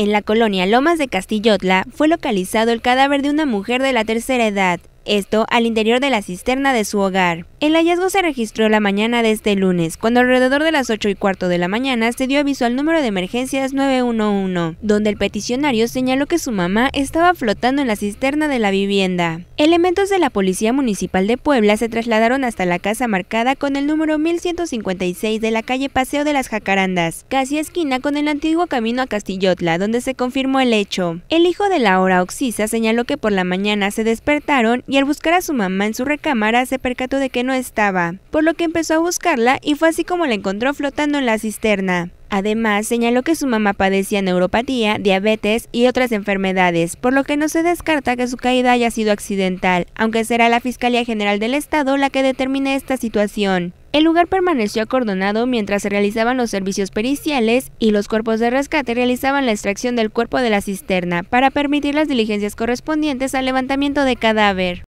En la colonia Lomas de Castillotla fue localizado el cadáver de una mujer de la tercera edad, esto al interior de la cisterna de su hogar. El hallazgo se registró la mañana de este lunes, cuando alrededor de las 8 y cuarto de la mañana se dio aviso al número de emergencias 911, donde el peticionario señaló que su mamá estaba flotando en la cisterna de la vivienda. Elementos de la Policía Municipal de Puebla se trasladaron hasta la casa marcada con el número 1156 de la calle Paseo de las Jacarandas, casi esquina con el antiguo camino a Castillotla, donde se confirmó el hecho. El hijo de la Oxisa señaló que por la mañana se despertaron y al buscar a su mamá en su recámara se percató de que no estaba, por lo que empezó a buscarla y fue así como la encontró flotando en la cisterna. Además, señaló que su mamá padecía neuropatía, diabetes y otras enfermedades, por lo que no se descarta que su caída haya sido accidental, aunque será la Fiscalía General del Estado la que determine esta situación. El lugar permaneció acordonado mientras se realizaban los servicios periciales y los cuerpos de rescate realizaban la extracción del cuerpo de la cisterna para permitir las diligencias correspondientes al levantamiento de cadáver.